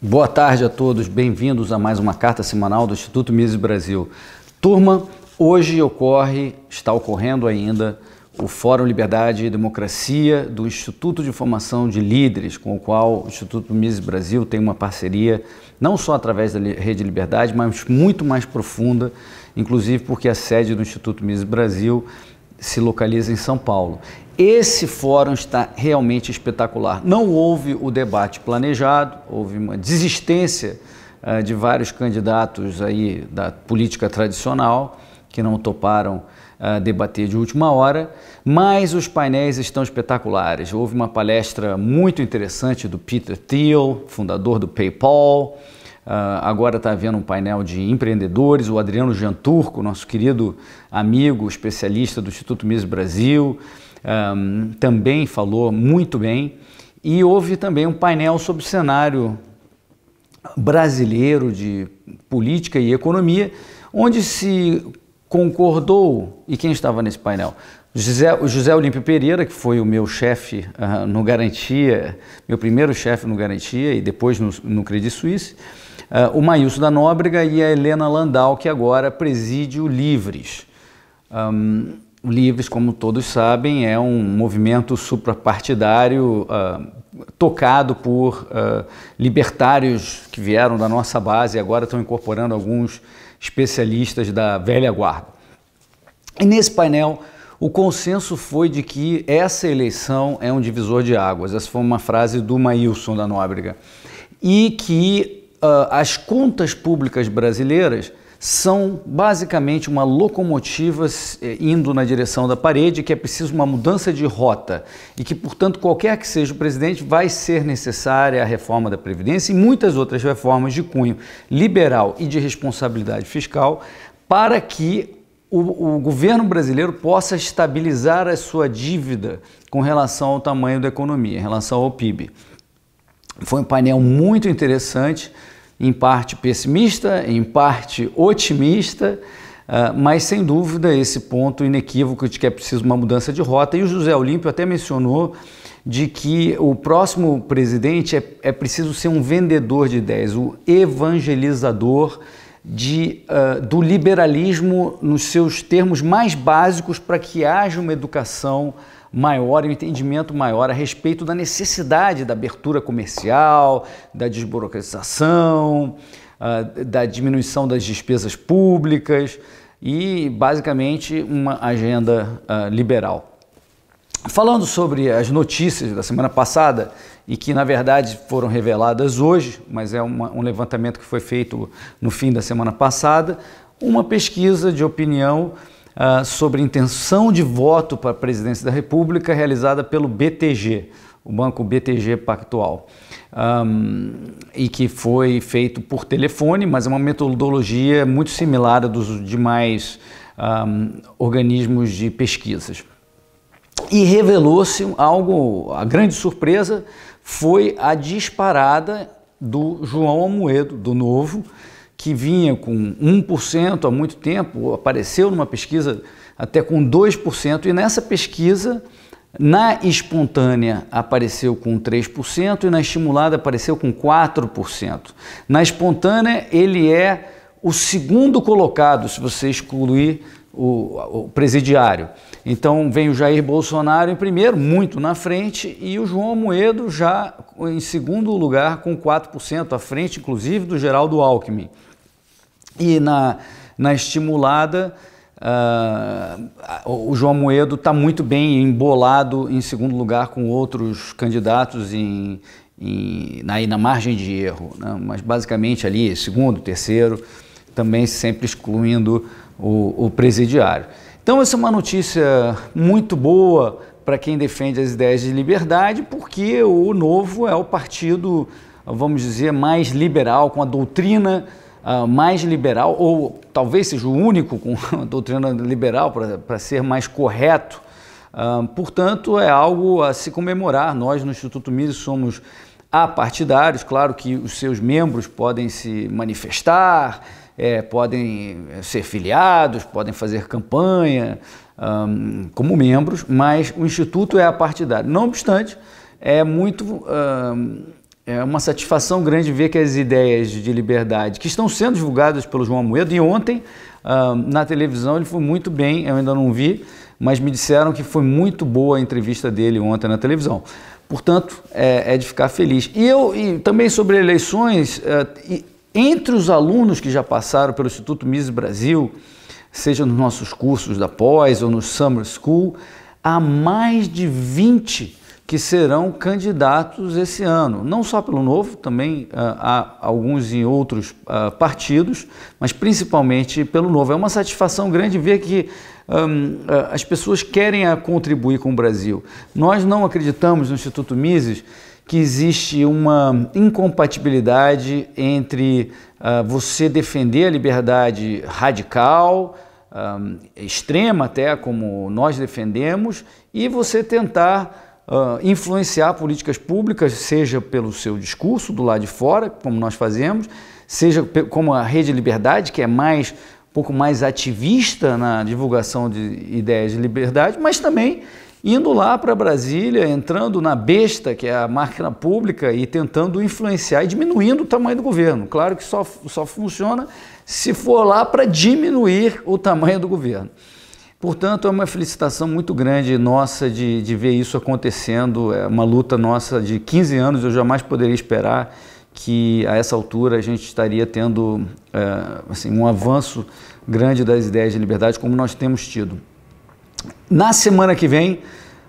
Boa tarde a todos, bem-vindos a mais uma carta semanal do Instituto Mises Brasil. Turma, hoje ocorre, está ocorrendo ainda, o Fórum Liberdade e Democracia do Instituto de Formação de Líderes, com o qual o Instituto Mises Brasil tem uma parceria, não só através da Rede Liberdade, mas muito mais profunda, inclusive porque a sede do Instituto Mises Brasil se localiza em São Paulo. Esse fórum está realmente espetacular. Não houve o debate planejado, houve uma desistência uh, de vários candidatos aí da política tradicional que não toparam uh, debater de última hora, mas os painéis estão espetaculares. Houve uma palestra muito interessante do Peter Thiel, fundador do PayPal. Uh, agora está havendo um painel de empreendedores, o Adriano Janturco, nosso querido amigo especialista do Instituto Mises Brasil um, também falou muito bem. E houve também um painel sobre o cenário brasileiro de política e economia, onde se concordou, e quem estava nesse painel? José, José Olímpio Pereira, que foi o meu chefe uh, no Garantia, meu primeiro chefe no Garantia e depois no, no Credit Suisse, uh, o Maílson da Nóbrega e a Helena Landau, que agora preside o Livres. Um, o Livres, como todos sabem, é um movimento suprapartidário uh, tocado por uh, libertários que vieram da nossa base e agora estão incorporando alguns especialistas da velha guarda. E nesse painel, o consenso foi de que essa eleição é um divisor de águas. Essa foi uma frase do Maílson da Nóbrega. E que uh, as contas públicas brasileiras são basicamente uma locomotiva eh, indo na direção da parede, que é preciso uma mudança de rota e que, portanto, qualquer que seja o presidente, vai ser necessária a reforma da Previdência e muitas outras reformas de cunho liberal e de responsabilidade fiscal para que o, o, governo brasileiro possa estabilizar a sua dívida com relação ao tamanho da economia, em relação ao PIB. Foi um painel muito interessante em parte pessimista, em parte otimista, ah, mas sem dúvida esse ponto inequívoco de que é preciso uma mudança de rota. E o José Olímpio até mencionou de que o próximo presidente é, é preciso ser um vendedor de ideias, o evangelizador de, uh, do liberalismo nos seus termos mais básicos para que haja uma educação maior um entendimento maior a respeito da necessidade da abertura comercial, da desburocratização, ah, da diminuição das despesas públicas e, basicamente, uma agenda ah, liberal. Falando sobre as notícias da semana passada e que na verdade foram reveladas hoje, mas é uma, um levantamento que foi feito no fim da semana passada, uma pesquisa de opinião uh, sobre intenção de voto para a presidência da República realizada pelo BTG, o banco BTG Pactual, um, e que foi feito por telefone, mas é uma metodologia muito similar à dos demais um, organismos de pesquisas. E revelou-se algo, a grande surpresa foi a disparada do João Almoedo, do Novo, que vinha com 1% há muito tempo, apareceu numa pesquisa até com 2%, e nessa pesquisa, na espontânea apareceu com 3% e na estimulada apareceu com 4%. Na espontânea, ele é o segundo colocado, se você excluir o, o presidiário. Então vem o Jair Bolsonaro em primeiro, muito na frente, e o João Moedo já em segundo lugar, com 4%, à frente, inclusive, do Geraldo Alckmin. E na, na estimulada, uh, o João Moedo está muito bem embolado em segundo lugar com outros candidatos em, em, na, na margem de erro, né? mas basicamente ali, segundo, terceiro, também sempre excluindo o, o presidiário. Então, essa é uma notícia muito boa para quem defende as ideias de liberdade, porque o Novo é o partido, vamos dizer, mais liberal, com a doutrina ah, mais liberal, ou talvez seja o único com doutrina liberal para ser mais correto. Ah, portanto, é algo a se comemorar. Nós, no Instituto Mises, somos apartidários. Claro que os seus membros podem se manifestar, é, podem eh, ser filiados, podem fazer campanha um, ah, como membros, mas o Instituto é apartidário. Não obstante, é muito um, é uma satisfação grande ver que as ideias de liberdade que estão sendo divulgadas pelo João Moedo, e ontem ah, na televisão ele foi muito bem, eu ainda não vi, mas me disseram que foi muito boa a entrevista dele ontem na televisão. Portanto, é, é de ficar feliz. E eu e também sobre eleições, eh, entre os alunos que já passaram pelo Instituto Mises Brasil, seja nos nossos cursos da pós ou no Summer School, há mais de 20 que serão candidatos esse ano, não só pelo Novo, também uh, há alguns em outros uh, partidos, mas principalmente pelo Novo. É uma satisfação grande ver que um, ah, as pessoas querem contribuir com o Brasil. Nós não acreditamos no Instituto Mises que existe uma incompatibilidade entre uh, você defender a liberdade radical, um, extrema até, como nós defendemos, e você tentar uh, influenciar políticas públicas, seja pelo seu discurso do lado de fora, como nós fazemos, seja como a Rede Liberdade, que é mais um pouco mais ativista na divulgação de ideias de liberdade, mas também indo lá para Brasília, entrando na besta, que é a máquina pública, e tentando influenciar e diminuindo o tamanho do governo. Claro que só, só funciona se for lá para diminuir o tamanho do governo. Portanto, é uma felicitação muito grande nossa de, de ver isso acontecendo. É uma luta nossa de 15 anos, eu jamais poderia esperar que a essa altura a gente estaria tendo é, assim, um avanço grande das ideias de liberdade, como nós temos tido. Na semana que vem,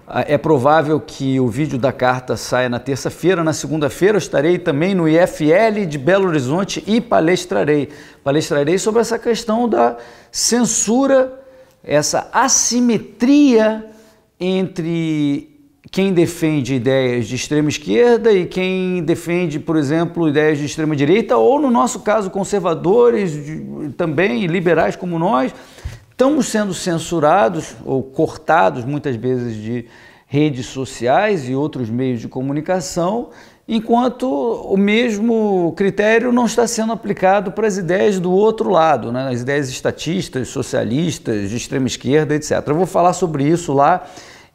é provável que o vídeo da carta saia na terça-feira. Na segunda-feira, estarei também no IFL de Belo Horizonte e palestrarei. Palestrarei sobre essa questão da censura essa assimetria entre quem defende ideias de extrema esquerda e quem defende, por exemplo, ideias de extrema direita, ou no nosso caso, conservadores de, também, liberais como nós, estamos sendo censurados ou cortados muitas vezes de redes sociais e outros meios de comunicação enquanto o mesmo critério não está sendo aplicado para as ideias do outro lado, né? as ideias estatistas, socialistas, de extrema esquerda, etc. Eu vou falar sobre isso lá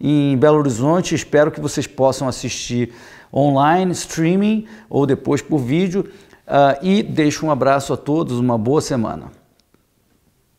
em Belo Horizonte, espero que vocês possam assistir online, streaming ou depois por vídeo. Uh, e deixo um abraço a todos, uma boa semana.